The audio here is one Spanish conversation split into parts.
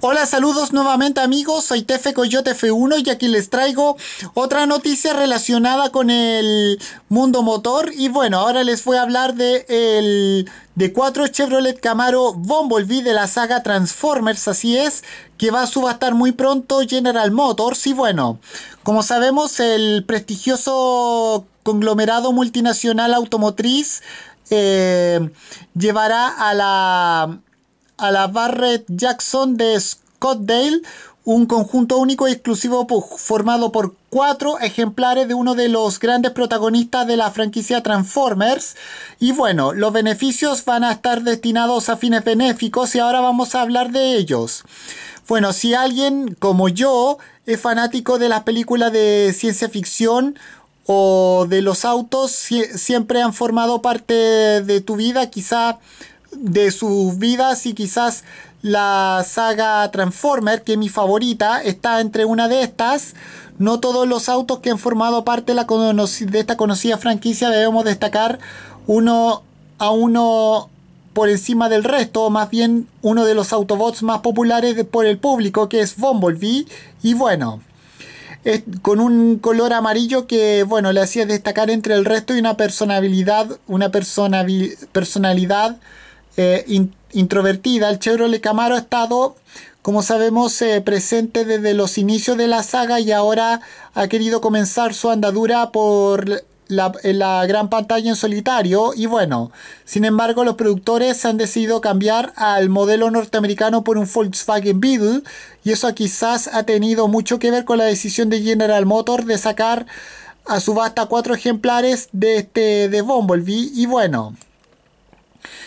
Hola, saludos nuevamente amigos, soy Tefe Coyote F1 y aquí les traigo otra noticia relacionada con el mundo motor y bueno, ahora les voy a hablar de el de 4 Chevrolet Camaro Bumblebee de la saga Transformers, así es, que va a subastar muy pronto General Motors y bueno, como sabemos el prestigioso conglomerado multinacional automotriz eh, llevará a la a la Barrett Jackson de Scottsdale, un conjunto único y exclusivo formado por cuatro ejemplares de uno de los grandes protagonistas de la franquicia Transformers. Y bueno, los beneficios van a estar destinados a fines benéficos y ahora vamos a hablar de ellos. Bueno, si alguien como yo es fanático de las películas de ciencia ficción, o de los autos siempre han formado parte de tu vida, quizá de sus vidas y quizás la saga Transformer, que es mi favorita, está entre una de estas. No todos los autos que han formado parte de, esta conocida franquicia debemos destacar uno a uno por encima del resto, o más bien uno de los Autobots más populares por el público, que es Bumblebee. Y bueno, con un color amarillo que, bueno, le hacía destacar entre el resto y una personalidad, una persona personalidad eh, introvertida, el Chevrolet Camaro ha estado, como sabemos, eh, presente desde los inicios de la saga y ahora ha querido comenzar su andadura por la, gran pantalla en solitario y bueno, sin embargo los productores han decidido cambiar al modelo norteamericano por un Volkswagen Beetle y eso quizás ha tenido mucho que ver con la decisión de General Motors de sacar a subasta cuatro ejemplares de este de Bumblebee y bueno,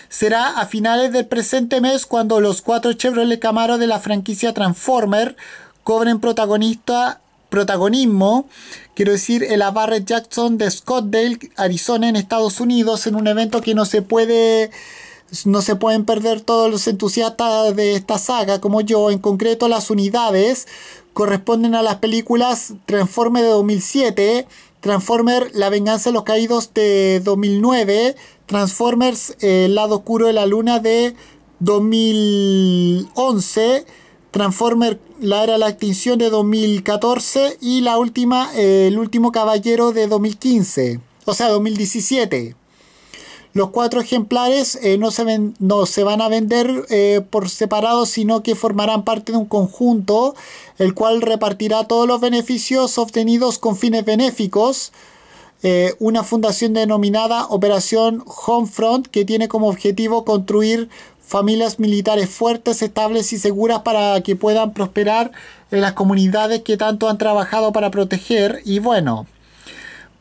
Será a finales del presente mes cuando los cuatro Chevrolet Camaro de la franquicia Transformer cobren protagonista protagonismo, quiero decir, el Abarret Jackson de Scottsdale, Arizona, en Estados Unidos, en un evento que no se puede no se pueden perder todos los entusiastas de esta saga como yo. En concreto, las unidades corresponden a las películas Transforme de 2007, Transformer La venganza de los caídos de 2009, Transformers eh, El lado oscuro de la luna de 2011, Transformer La era de la extinción de 2014 y la última eh, El último caballero de 2015, o sea, 2017. Los cuatro ejemplares eh, no, se ven, no, se van a vender eh, por separado, sino que formarán parte de un conjunto, el cual repartirá todos los beneficios obtenidos con fines benéficos. Eh, una fundación denominada Operación Homefront, que tiene como objetivo construir familias militares fuertes, estables y seguras para que puedan prosperar en las comunidades que tanto han trabajado para proteger. Y bueno.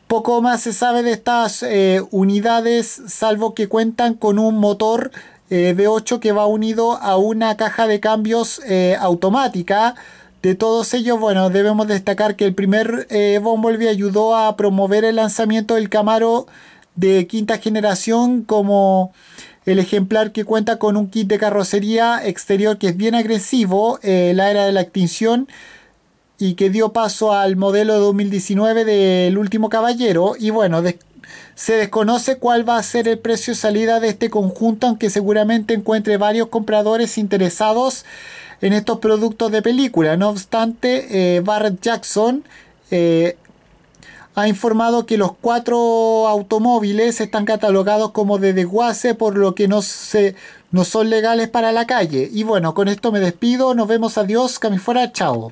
Poco más se sabe de estas eh, unidades, salvo que cuentan con un motor V8 eh, que va unido a una caja de cambios eh, automática. De todos ellos, bueno, debemos destacar que el primer Bumblebee ayudó a promover el lanzamiento del Camaro de quinta generación como el ejemplar que cuenta con un kit de carrocería exterior que es bien agresivo, la era de la extinción, y que dio paso al modelo de 2019 del último caballero. Y bueno, se desconoce cuál va a ser el precio salida de este conjunto, aunque seguramente encuentre varios compradores interesados en estos productos de película. No obstante, eh, Barrett Jackson eh, ha informado que los cuatro automóviles están catalogados como de desguace, por lo que no, se, no son legales para la calle. Y bueno, con esto me despido. Nos vemos. Adiós. fuera. Chao.